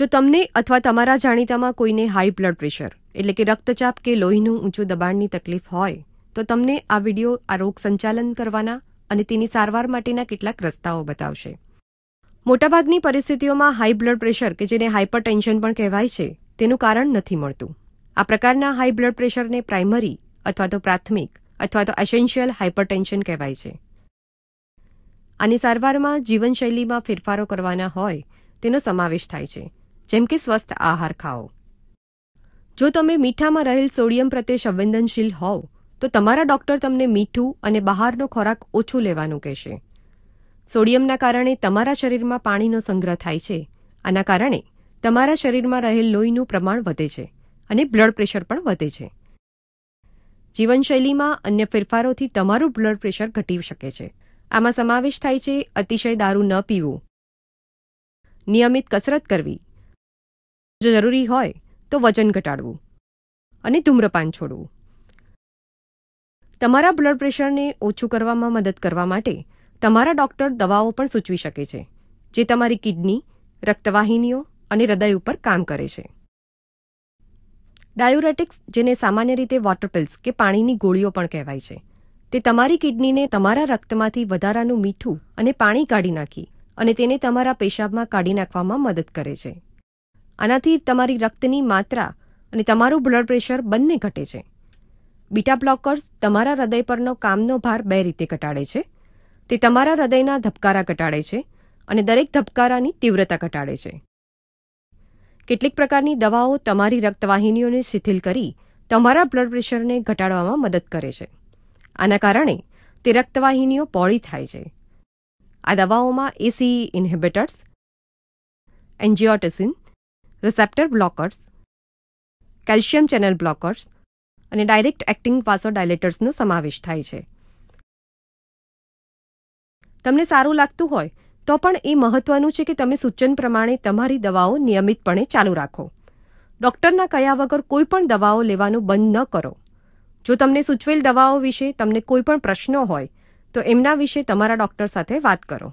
જો તમને અથવા તમારા જાણીતામાં કોઈને હાઈ બ્લડ પ્રેશર એટલે કે રક્તચાપ કે લોહીનું ઊંચું દબાણની તકલીફ હોય તો તમને આ વિડિયો આ રોગ સંચાલન કરવાના અને તેની સારવાર માટેના કેટલાક રસ્તાઓ બતાવશે મોટાભાગની પરિસ્થિતિઓમાં હાઈ બ્લડ પ્રેશર કે જેને હાઇપરટેન્શન પણ કહેવાય છે તેનું કારણ નથી મળતું આ પ્રકારના હાઈ બ્લડ પ્રેશરને પ્રાઇમરી અથવા તો પ્રાથમિક અથવા તો એસેન્શિયલ હાઇપરટેન્શન કહેવાય છે આની સારવારમાં જીવનશૈલીમાં ફેરફારો કરવાના હોય તેનો સમાવેશ થાય છે જેમ કે સ્વસ્થ આહાર ખાઓ જો તમે મીઠામાં રહેલ સોડિયમ પ્રત્યે સંવેદનશીલ હોવ તો તમારા ડૉક્ટર તમને મીઠું અને બહારનો ખોરાક ઓછું લેવાનું કહેશે સોડિયમના કારણે તમારા શરીરમાં પાણીનો સંગ્રહ થાય છે આના કારણે તમારા શરીરમાં રહેલ લોહીનું પ્રમાણ વધે છે અને બ્લડ પ્રેશર પણ વધે છે જીવનશૈલીમાં અન્ય ફેરફારોથી તમારું બ્લડ પ્રેશર ઘટી શકે છે આમાં સમાવેશ થાય છે અતિશય દારૂ ન પીવું નિયમિત કસરત કરવી જો જરૂરી હોય તો વજન ઘટાડવું અને ધૂમ્રપાન છોડવું તમારા બ્લડ પ્રેશરને ઓછું કરવામાં મદદ કરવા માટે તમારા ડૉક્ટર દવાઓ પણ સૂચવી શકે છે જે તમારી કિડની રક્તવાહિનીઓ અને હૃદય ઉપર કામ કરે છે ડાયુરેટિક્સ જેને સામાન્ય રીતે વોટર પિલ્સ કે પાણીની ગોળીઓ પણ કહેવાય છે તે તમારી કિડનીને તમારા રક્તમાંથી વધારાનું મીઠું અને પાણી કાઢી નાખી અને તેને તમારા પેશાબમાં કાઢી નાખવામાં મદદ કરે છે આનાથી તમારી રક્તની માત્રા અને તમારું બ્લડ પ્રેશર બંને ઘટે છે બીટા બ્લોકર્સ તમારા હૃદય પરનો કામનો ભાર બે રીતે ઘટાડે છે તે તમારા હૃદયના ધબકારા ઘટાડે છે અને દરેક ધબકારાની તીવ્રતા ઘટાડે છે કેટલીક પ્રકારની દવાઓ તમારી રક્તવાહિનીઓને શિથિલ કરી તમારા બ્લડ પ્રેશરને ઘટાડવામાં મદદ કરે છે આના કારણે તે રક્તવાહિનીઓ પોળી થાય છે આ દવાઓમાં ACE inhibitors e angiotensin receptor blockers calcium channel blockers અને ડાયરેક્ટ એક્ટિંગ વાસોડાયલેટર્સનો સમાવેશ થાય છે તમને સારું લાગતું હોય તો પણ એ મહત્વનું છે કે તમે સૂચન પ્રમાણે તમારી દવાઓ નિયમિતપણે ચાલુ રાખો ડૉક્ટરના કયા વગર કોઈ પણ દવાઓ લેવાનું બંધ ન કરો જો તમને સૂચવેલ દવાઓ વિશે તમને કોઈ પણ પ્રશ્નો હોય તો એમના વિશે તમારા ડૉક્ટર સાથે વાત કરો